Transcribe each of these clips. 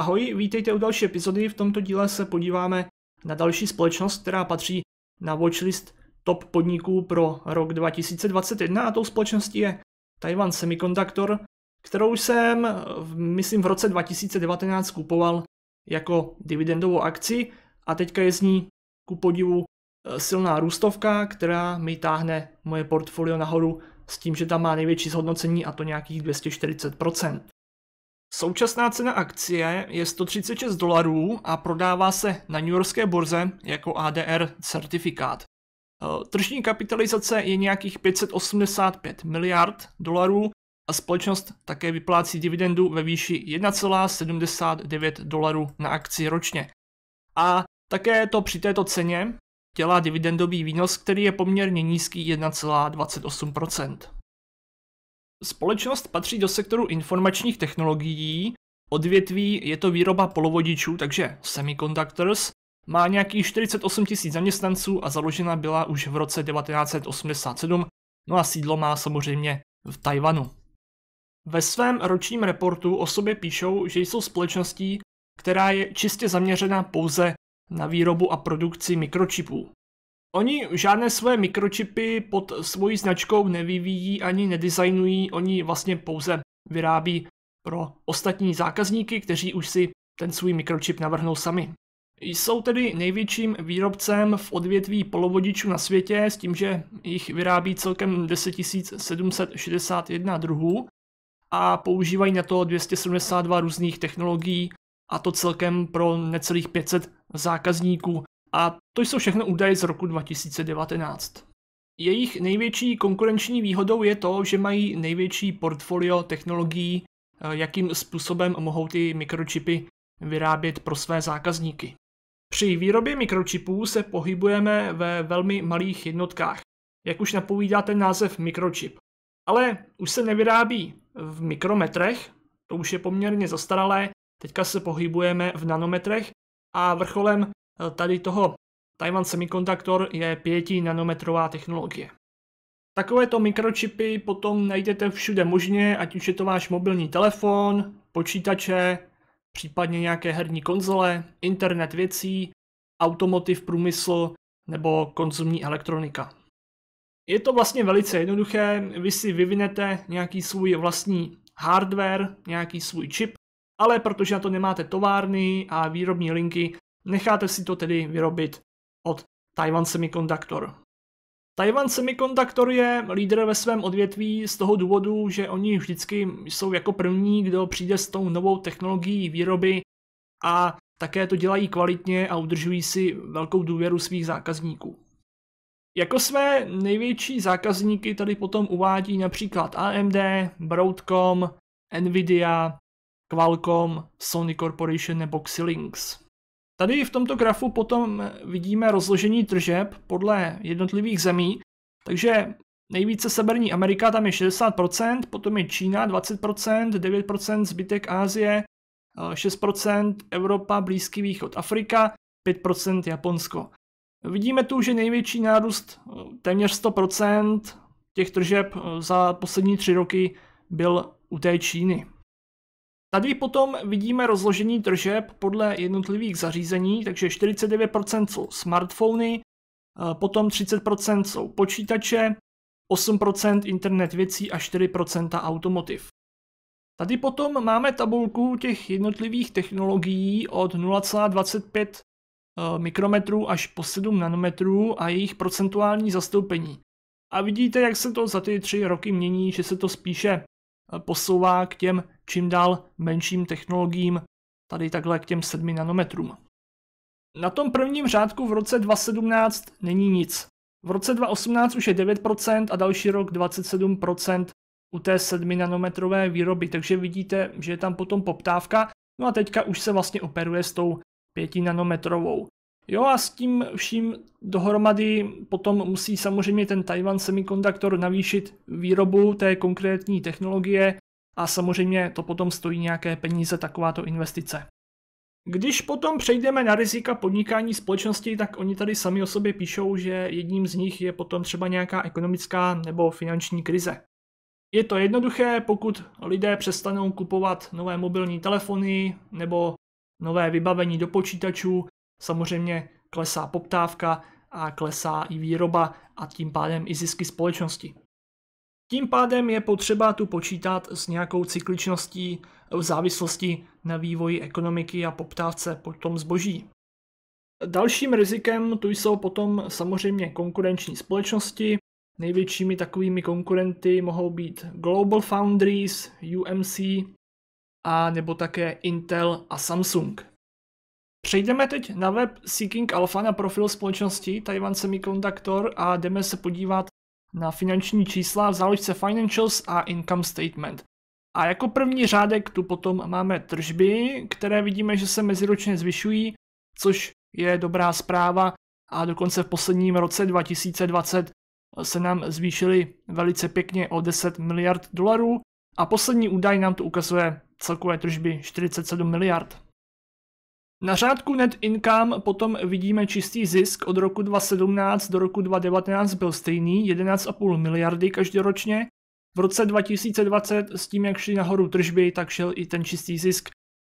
Ahoj, vítejte u další epizody. V tomto díle se podíváme na další společnost, která patří na watchlist top podniků pro rok 2021 a tou společností je Taiwan Semiconductor, kterou jsem, myslím, v roce 2019 kupoval jako dividendovou akci a teďka je z ní ku podivu e, silná růstovka, která mi táhne moje portfolio nahoru s tím, že tam má největší zhodnocení a to nějakých 240%. Současná cena akcie je 136 dolarů a prodává se na New Yorkské burze jako ADR certifikát. Eh, tržní kapitalizace je nějakých 585 miliard dolarů a společnost také vyplácí dividendu ve výši 1,79 dolarů na akci ročně. A také to při této ceně dělá dividendový výnos, který je poměrně nízký 1,28%. Společnost patří do sektoru informačních technologií, odvětví je to výroba polovodičů, takže Semiconductors, má nějakých 48 tisíc zaměstnanců a založena byla už v roce 1987, no a sídlo má samozřejmě v Tajvanu. Ve svém ročním reportu o sobě píšou, že jsou společností, která je čistě zaměřená pouze na výrobu a produkci mikročipů. Oni žádné své mikročipy pod svojí značkou nevyvíjí ani nedizajnují, oni vlastně pouze vyrábí pro ostatní zákazníky, kteří už si ten svůj mikročip navrhnou sami. Jsou tedy největším výrobcem v odvětví polovodičů na světě s tím, že jich vyrábí celkem 10 761 druhů a používají na to 272 různých technologií a to celkem pro necelých 500 zákazníků. A to jsou všechno údaje z roku 2019. Jejich největší konkurenční výhodou je to, že mají největší portfolio technologií, eh, jakým způsobem mohou ty mikročipy vyrábět pro své zákazníky. Při výrobě mikročipů se pohybujeme ve velmi malých jednotkách, jak už napovídá ten název mikročip. Ale už se nevyrábí v mikrometrech, to už je poměrně zastaralé, teďka se pohybujeme v nanometrech a vrcholem tady toho Taiwan Semiconductor je 5 nanometrová technologie. Takovéto mikročipy potom najdete všude možně, ať už je to váš mobilní telefon, počítače, případně nějaké herní konzole, internet věcí, automotiv průmysl nebo konzumní elektronika. Je to vlastně velice jednoduché, vy si vyvinete nějaký svůj vlastní hardware, nějaký svůj čip, ale protože na to nemáte továrny a výrobní linky, Necháte si to tedy vyrobit od Taiwan Semiconductor. Taiwan Semiconductor je lídr ve svém odvětví z toho důvodu, že oni vždycky jsou jako první, kdo přijde s tou novou technologií výroby a také to dělají kvalitně a udržují si velkou důvěru svých zákazníků. Jako své největší zákazníky tady potom uvádí například AMD, Broadcom, Nvidia, Qualcomm, Sony Corporation nebo Xilinx. Tady v tomto grafu potom vidíme rozložení tržeb podle jednotlivých zemí, takže nejvíce Severní Amerika, tam je 60%, potom je Čína 20%, 9% zbytek Asie, 6% eh, Evropa, Blízký východ, Afrika, 5% Japonsko. Vidíme tu, že největší nárůst, eh, téměř 100% těch tržeb eh, za poslední tři roky byl u té Číny. Tady potom vidíme rozložení tržeb podle jednotlivých zařízení, takže 49% jsou smartfony, eh, potom 30% jsou počítače, 8% internet věcí a 4% automotiv. Tady potom máme tabulku těch jednotlivých technologií od 0,25 eh, mikrometrů až po 7 nanometrů a jejich procentuální zastoupení. A vidíte, jak se to za ty tři roky mění, že se to spíše posouvá k těm čím dál menším technologiím, tady takhle k těm 7 nanometrům. Na tom prvním řádku v roce 2017 není nic. V roce 2018 už je 9% a další rok 27% u té 7 nanometrové výroby, takže vidíte, že je tam potom poptávka, no a teďka už se vlastně operuje s tou 5 nanometrovou. Jo a s tím vším dohromady potom musí samozřejmě ten Taiwan Semiconductor navýšit výrobu té konkrétní technologie a samozřejmě to potom stojí nějaké peníze takováto investice. Když potom přejdeme na rizika podnikání společnosti, tak oni tady sami o sobě píšou, že jedním z nich je potom třeba nějaká ekonomická nebo finanční krize. Je to jednoduché, pokud lidé přestanou kupovat nové mobilní telefony nebo nové vybavení do počítačů Samozřejmě klesá poptávka a klesá i výroba a tím pádem i zisky společnosti. Tím pádem je potřeba tu počítat s nějakou cykličností v závislosti na vývoji ekonomiky a poptávce po tom zboží. Dalším rizikem tu jsou potom samozřejmě konkurenční společnosti. Největšími takovými konkurenty mohou být Global Foundries, UMC a nebo také Intel a Samsung. Přejdeme teď na web Seeking Alpha na profil společnosti Taiwan Semiconductor a jdeme se podívat na finanční čísla v záložce Financials a Income Statement. A jako první řádek tu potom máme tržby, které vidíme, že se meziročně zvyšují, což je dobrá zpráva a dokonce v posledním roce 2020 se nám zvýšily velice pěkně o 10 miliard dolarů a poslední údaj nám tu ukazuje celkové tržby 47 miliard. Na řádku net income potom vidíme čistý zisk od roku 2017 do roku 2019 byl stejný, 11,5 miliardy každoročně. V roce 2020 s tím, jak šly nahoru tržby, tak šel i ten čistý zisk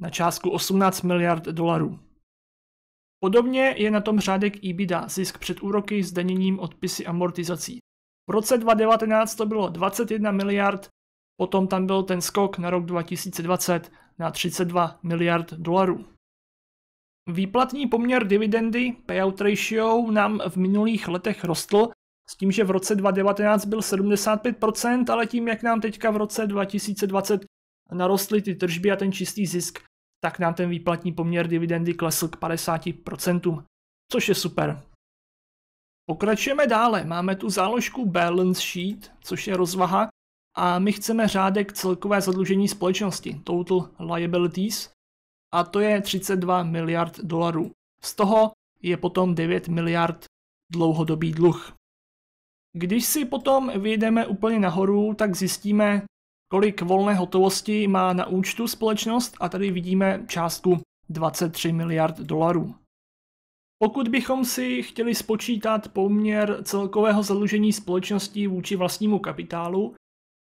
na částku 18 miliard dolarů. Podobně je na tom řádek EBITDA, zisk před úroky, zdaněním, odpisy, amortizací. V roce 2019 to bylo 21 miliard, potom tam byl ten skok na rok 2020 na 32 miliard dolarů. Výplatní poměr dividendy, payout ratio, nám v minulých letech rostl, s tím, že v roce 2019 byl 75%, ale tím, jak nám teďka v roce 2020 narostly ty tržby a ten čistý zisk, tak nám ten výplatní poměr dividendy klesl k 50%, což je super. Pokračujeme dále, máme tu záložku Balance Sheet, což je rozvaha, a my chceme řádek celkové zadlužení společnosti, Total Liabilities, a to je 32 miliard dolarů. Z toho je potom 9 miliard dlouhodobý dluh. Když si potom vyjdeme úplně nahoru, tak zjistíme, kolik volné hotovosti má na účtu společnost a tady vidíme částku 23 miliard dolarů. Pokud bychom si chtěli spočítat poměr celkového zadlužení společnosti vůči vlastnímu kapitálu,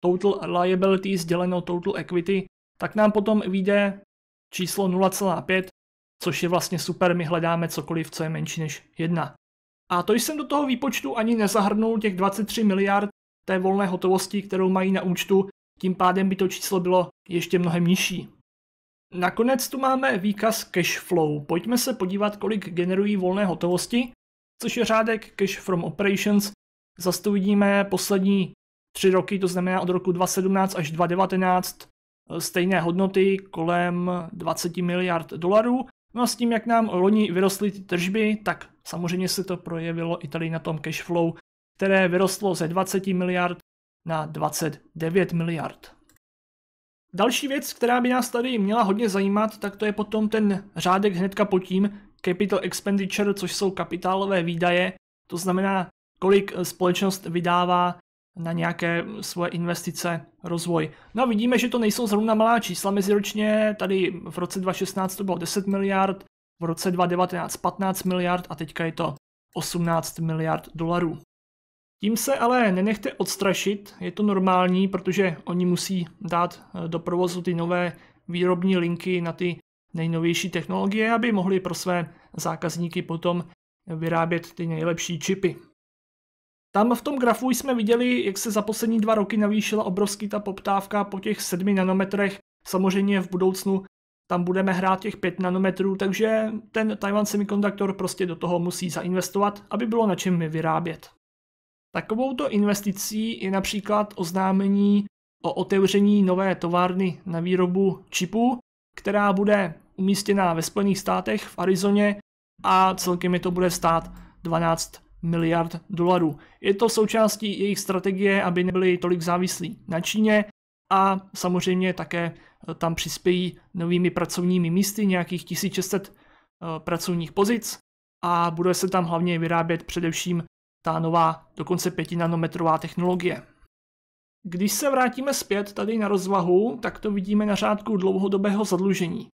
total liability sděleno total equity, tak nám potom vyjde Číslo 0,5, což je vlastně super, my hledáme cokoliv, co je menší než 1. A to jsem do toho výpočtu ani nezahrnul těch 23 miliard té volné hotovosti, kterou mají na účtu, tím pádem by to číslo bylo ještě mnohem nižší. Nakonec tu máme výkaz cash flow. Pojďme se podívat, kolik generují volné hotovosti, což je řádek cash from operations. Zase to vidíme poslední tři roky, to znamená od roku 2017 až 2019, stejné hodnoty kolem 20 miliard dolarů. No a s tím, jak nám loni vyrostly ty tržby, tak samozřejmě se to projevilo i tady na tom cashflow, které vyrostlo ze 20 miliard na 29 miliard. Další věc, která by nás tady měla hodně zajímat, tak to je potom ten řádek hnedka pod tím capital expenditure, což jsou kapitálové výdaje, to znamená, kolik společnost vydává na nějaké svoje investice, rozvoj. No a vidíme, že to nejsou zrovna malá čísla meziročně, tady v roce 2016 to bylo 10 miliard, v roce 2019 15 miliard a teďka je to 18 miliard dolarů. Tím se ale nenechte odstrašit, je to normální, protože oni musí dát eh, do provozu ty nové výrobní linky na ty nejnovější technologie, aby mohli pro své zákazníky potom vyrábět ty nejlepší čipy. Tam v tom grafu jsme viděli, jak se za poslední dva roky navýšila obrovský ta poptávka po těch 7 nanometrech. Samozřejmě v budoucnu tam budeme hrát těch 5 nanometrů, takže ten Taiwan Semiconductor prostě do toho musí zainvestovat, aby bylo na čem vyrábět. Takovouto investicí je například oznámení o otevření nové továrny na výrobu čipů, která bude umístěná ve Spojených státech v Arizoně a celkem je to bude stát 12 miliard dolarů. Je to součástí jejich strategie, aby nebyli tolik závislí na Číně a samozřejmě také eh, tam přispějí novými pracovními místy, nějakých 1600 eh, pracovních pozic a bude se tam hlavně vyrábět především ta nová, dokonce 5 nanometrová technologie. Když se vrátíme zpět tady na rozvahu, tak to vidíme na řádku dlouhodobého zadlužení.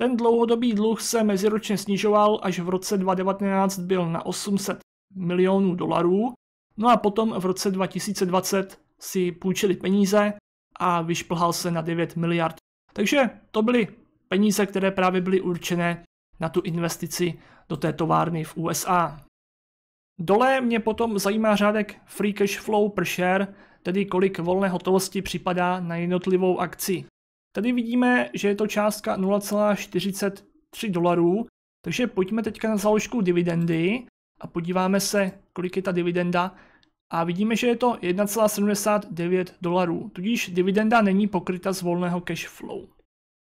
Ten dlouhodobý dluh se meziročně snižoval, až v roce 2019 byl na 800 milionů dolarů. No a potom v roce 2020 si půjčili peníze a vyšplhal se na 9 miliard. Takže to byly peníze, které právě byly určené na tu investici do té továrny v USA. Dole mě potom zajímá řádek Free Cash Flow per share, tedy kolik volné hotovosti připadá na jednotlivou akci. Tady vidíme, že je to částka 0,43 dolarů, takže pojďme teďka na záložku dividendy a podíváme se, kolik je ta dividenda a vidíme, že je to 1,79 dolarů, tudíž dividenda není pokryta z volného cash flow.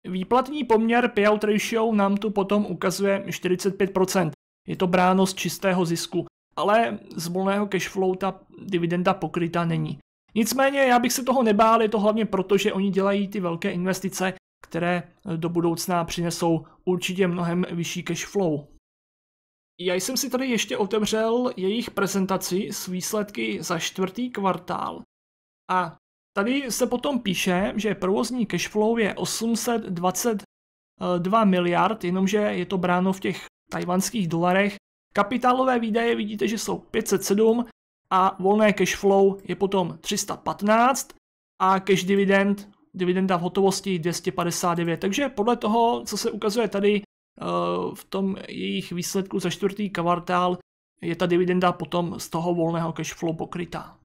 Výplatní poměr payout ratio nám tu potom ukazuje 45%. Je to bráno z čistého zisku, ale z volného cash flow ta dividenda pokryta není. Nicméně já bych se toho nebál, je to hlavně proto, že oni dělají ty velké investice, které do budoucna přinesou určitě mnohem vyšší cash flow. Já jsem si tady ještě otevřel jejich prezentaci s výsledky za čtvrtý kvartál. A tady se potom píše, že provozní cashflow je 822 miliard, jenomže je to bráno v těch tajvanských dolarech. Kapitálové výdaje vidíte, že jsou 507 a volné cashflow je potom 315 a cash dividend, dividenda v hotovosti 259. Takže podle toho, co se ukazuje tady, Eh, v tom jejich výsledku za čtvrtý kvartál je ta dividenda potom z toho volného cashflow pokrytá.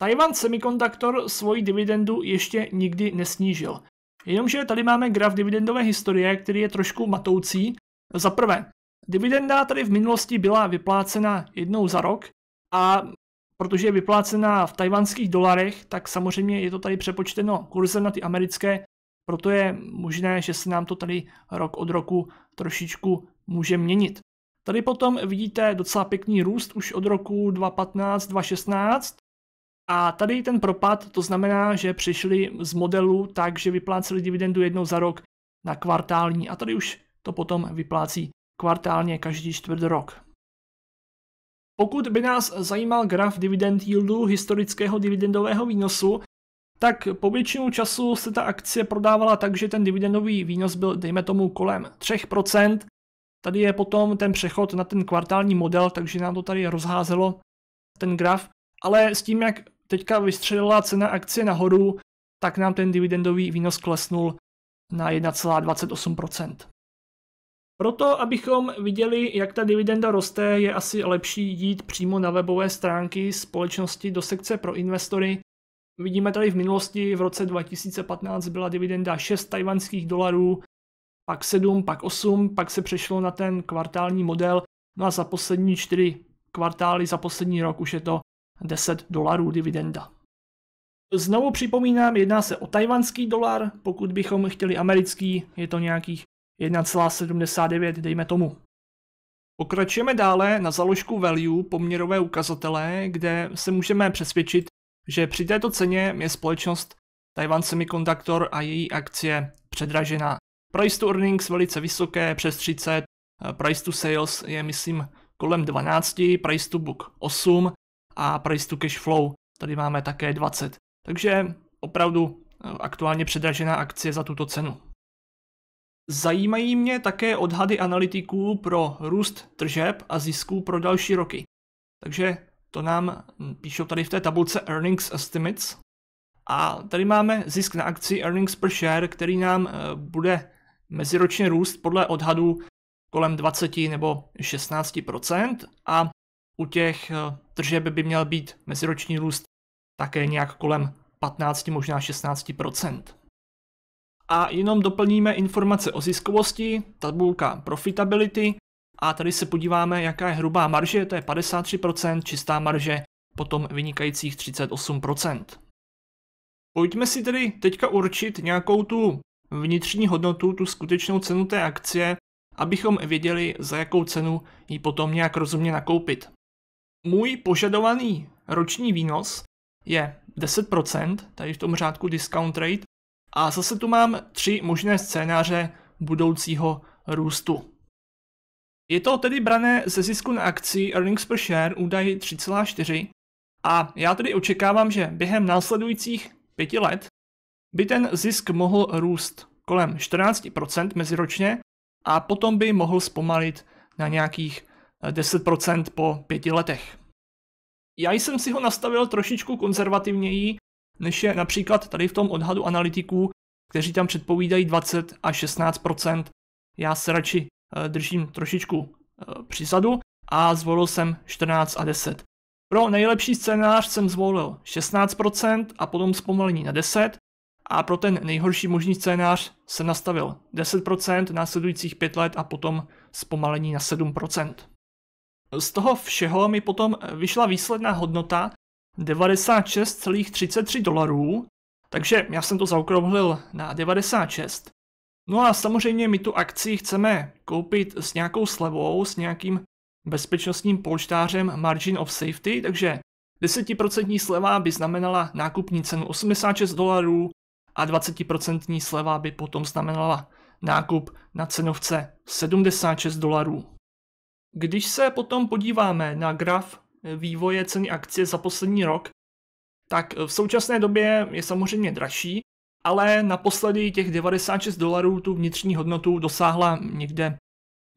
Taiwan Semiconductor svoji dividendu ještě nikdy nesnížil. Jenomže tady máme graf dividendové historie, který je trošku matoucí. Za prvé, dividenda tady v minulosti byla vyplácena jednou za rok a protože je vyplácena v tajvanských dolarech, tak samozřejmě je to tady přepočteno kurzem na ty americké proto je možné, že se nám to tady rok od roku trošičku může měnit. Tady potom vidíte docela pěkný růst už od roku 2015, 2016. A tady ten propad, to znamená, že přišli z modelu tak, že vypláceli dividendu jednou za rok na kvartální a tady už to potom vyplácí kvartálně každý čtvrt rok. Pokud by nás zajímal graf dividend yieldu historického dividendového výnosu, tak po většinu času se ta akcie prodávala tak, že ten dividendový výnos byl, dejme tomu, kolem 3%. Tady je potom ten přechod na ten kvartální model, takže nám to tady rozházelo ten graf. Ale s tím, jak teďka vystřelila cena akcie nahoru, tak nám ten dividendový výnos klesnul na 1,28%. Proto, abychom viděli, jak ta dividenda roste, je asi lepší jít přímo na webové stránky společnosti do sekce pro investory, Vidíme tady v minulosti, v roce 2015 byla dividenda 6 tajvanských dolarů, pak 7, pak 8, pak se přešlo na ten kvartální model, no a za poslední 4 kvartály, za poslední rok už je to 10 dolarů dividenda. Znovu připomínám, jedná se o tajvanský dolar, pokud bychom chtěli americký, je to nějakých 1,79, dejme tomu. Pokračujeme dále na založku value poměrové ukazatele, kde se můžeme přesvědčit, že při této ceně je společnost Taiwan Semiconductor a její akcie předražená. Price to earnings velice vysoké, přes 30, eh, price to sales je myslím kolem 12, price to book 8 a price to cash flow tady máme také 20. Takže opravdu eh, aktuálně předražená akcie za tuto cenu. Zajímají mě také odhady analytiků pro růst tržeb a zisků pro další roky. Takže to nám píšou tady v té tabulce Earnings Estimates. A tady máme zisk na akci Earnings per share, který nám eh, bude meziročně růst podle odhadu kolem 20 nebo 16 a u těch eh, tržeb by měl být meziroční růst také nějak kolem 15, možná 16 A jenom doplníme informace o ziskovosti, tabulka profitability, a tady se podíváme, jaká je hrubá marže, to je 53%, čistá marže, potom vynikajících 38%. Pojďme si tedy teďka určit nějakou tu vnitřní hodnotu, tu skutečnou cenu té akcie, abychom věděli, za jakou cenu ji potom nějak rozumně nakoupit. Můj požadovaný roční výnos je 10%, tady v tom řádku discount rate, a zase tu mám tři možné scénáře budoucího růstu. Je to tedy brané ze zisku na akci earnings per share údaj 3,4 a já tedy očekávám, že během následujících pěti let by ten zisk mohl růst kolem 14% meziročně a potom by mohl zpomalit na nějakých 10% eh, po pěti letech. Já jsem si ho nastavil trošičku konzervativněji, než je například tady v tom odhadu analytiků, kteří tam předpovídají 20 až 16 Já se radši Eh, držím trošičku eh, přizadu a zvolil jsem 14 a 10. Pro nejlepší scénář jsem zvolil 16% a potom zpomalení na 10 a pro ten nejhorší možný scénář jsem nastavil 10% následujících 5 let a potom zpomalení na 7%. Z toho všeho mi potom vyšla výsledná hodnota 96,33 dolarů, takže já jsem to zaokrouhlil na 96 No a samozřejmě my tu akci chceme koupit s nějakou slevou, s nějakým bezpečnostním polštářem Margin of Safety, takže 10% sleva by znamenala nákupní cenu 86 dolarů a 20% sleva by potom znamenala nákup na cenovce 76 dolarů. Když se potom podíváme na graf vývoje ceny akcie za poslední rok, tak v současné době je samozřejmě dražší, ale naposledy těch 96 dolarů tu vnitřní hodnotu dosáhla někde,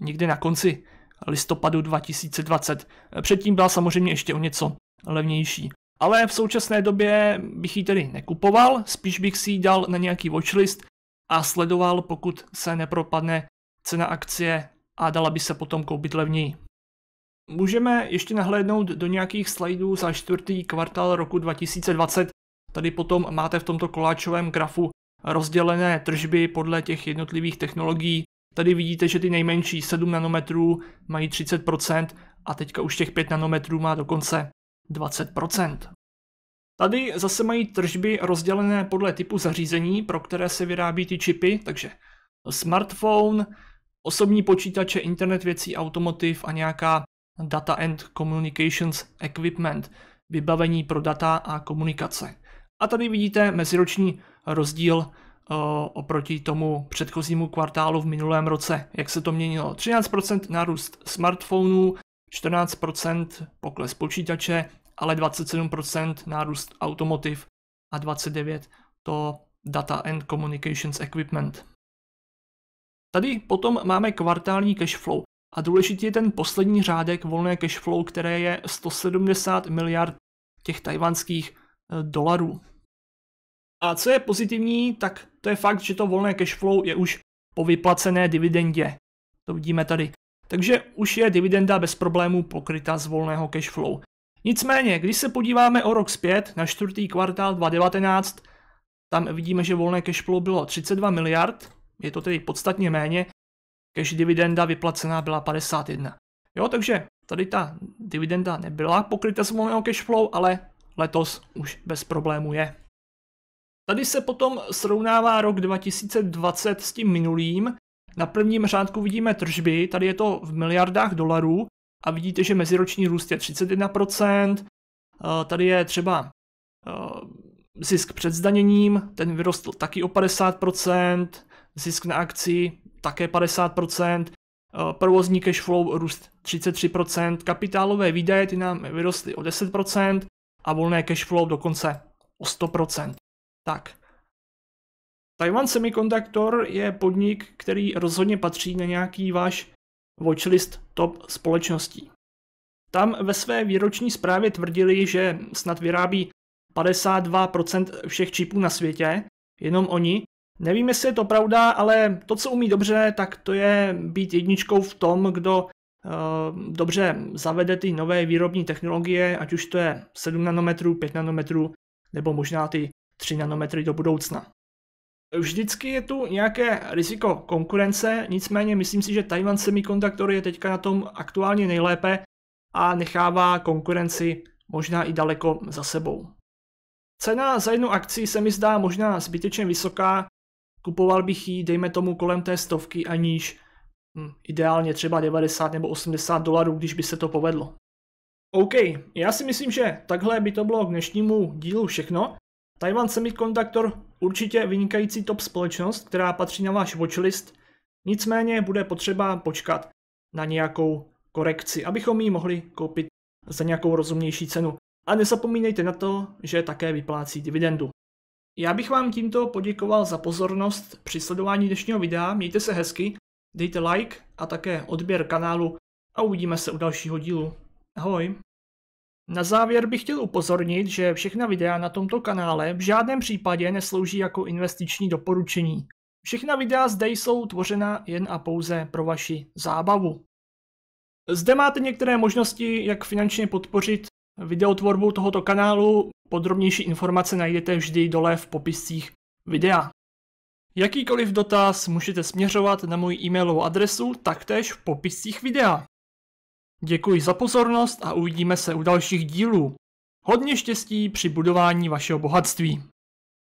někde na konci listopadu 2020. Předtím byla samozřejmě ještě o něco levnější. Ale v současné době bych ji tedy nekupoval, spíš bych si ji dal na nějaký watchlist a sledoval, pokud se nepropadne cena akcie a dala by se potom koupit levněji. Můžeme ještě nahlédnout do nějakých slajdů za čtvrtý kvartál roku 2020, Tady potom máte v tomto koláčovém grafu rozdělené tržby podle těch jednotlivých technologií. Tady vidíte, že ty nejmenší 7 nanometrů mají 30% a teďka už těch 5 nanometrů má dokonce 20%. Tady zase mají tržby rozdělené podle typu zařízení, pro které se vyrábí ty čipy, takže smartphone, osobní počítače, internet věcí, automotiv a nějaká data and communications equipment, vybavení pro data a komunikace. A tady vidíte meziroční rozdíl eh, oproti tomu předchozímu kvartálu v minulém roce, jak se to měnilo. 13% nárůst smartphonů, 14% pokles počítače, ale 27% nárůst automotiv a 29% to Data and Communications Equipment. Tady potom máme kvartální cash flow a důležitý je ten poslední řádek volné cash flow, které je 170 miliard těch tajvanských eh, dolarů. A co je pozitivní, tak to je fakt, že to volné cashflow je už po vyplacené dividendě. To vidíme tady. Takže už je dividenda bez problémů pokryta z volného cashflow. Nicméně, když se podíváme o rok zpět na čtvrtý kvartál 2019, tam vidíme, že volné cashflow bylo 32 miliard, je to tedy podstatně méně, cash dividenda vyplacená byla 51. Jo, takže tady ta dividenda nebyla pokryta z volného cashflow, ale letos už bez problému je. Tady se potom srovnává rok 2020 s tím minulým. Na prvním řádku vidíme tržby, tady je to v miliardách dolarů a vidíte, že meziroční růst je 31%. Eh, tady je třeba eh, zisk před zdaněním, ten vyrostl taky o 50%, zisk na akci také 50%, eh, provozní cash flow růst 33%, kapitálové výdaje ty nám vyrostly o 10% a volné cash flow dokonce o 100%. Tak. Taiwan Semiconductor je podnik, který rozhodně patří na nějaký váš watchlist top společností. Tam ve své výroční zprávě tvrdili, že snad vyrábí 52% všech čipů na světě, jenom oni. Nevím, jestli je to pravda, ale to, co umí dobře, tak to je být jedničkou v tom, kdo uh, dobře zavede ty nové výrobní technologie, ať už to je 7 nanometrů, 5 nanometrů, nebo možná ty 3 nanometry do budoucna. Vždycky je tu nějaké riziko konkurence, nicméně myslím si, že Taiwan Semiconductor je teďka na tom aktuálně nejlépe a nechává konkurenci možná i daleko za sebou. Cena za jednu akci se mi zdá možná zbytečně vysoká, kupoval bych ji dejme tomu kolem té stovky a níž, hm, ideálně třeba 90 nebo 80 dolarů, když by se to povedlo. OK, já si myslím, že takhle by to bylo k dnešnímu dílu všechno. Taiwan Semiconductor určitě vynikající top společnost, která patří na váš watchlist, nicméně bude potřeba počkat na nějakou korekci, abychom ji mohli koupit za nějakou rozumnější cenu. A nezapomínejte na to, že také vyplácí dividendu. Já bych vám tímto poděkoval za pozornost při sledování dnešního videa, mějte se hezky, dejte like a také odběr kanálu a uvidíme se u dalšího dílu. Ahoj! Na závěr bych chtěl upozornit, že všechna videa na tomto kanále v žádném případě neslouží jako investiční doporučení. Všechna videa zde jsou tvořena jen a pouze pro vaši zábavu. Zde máte některé možnosti, jak finančně podpořit videotvorbu tohoto kanálu. Podrobnější informace najdete vždy dole v popiscích videa. Jakýkoliv dotaz můžete směřovat na moji e-mailovou adresu taktéž v popiscích videa. Děkuji za pozornost a uvidíme se u dalších dílů. Hodně štěstí při budování vašeho bohatství.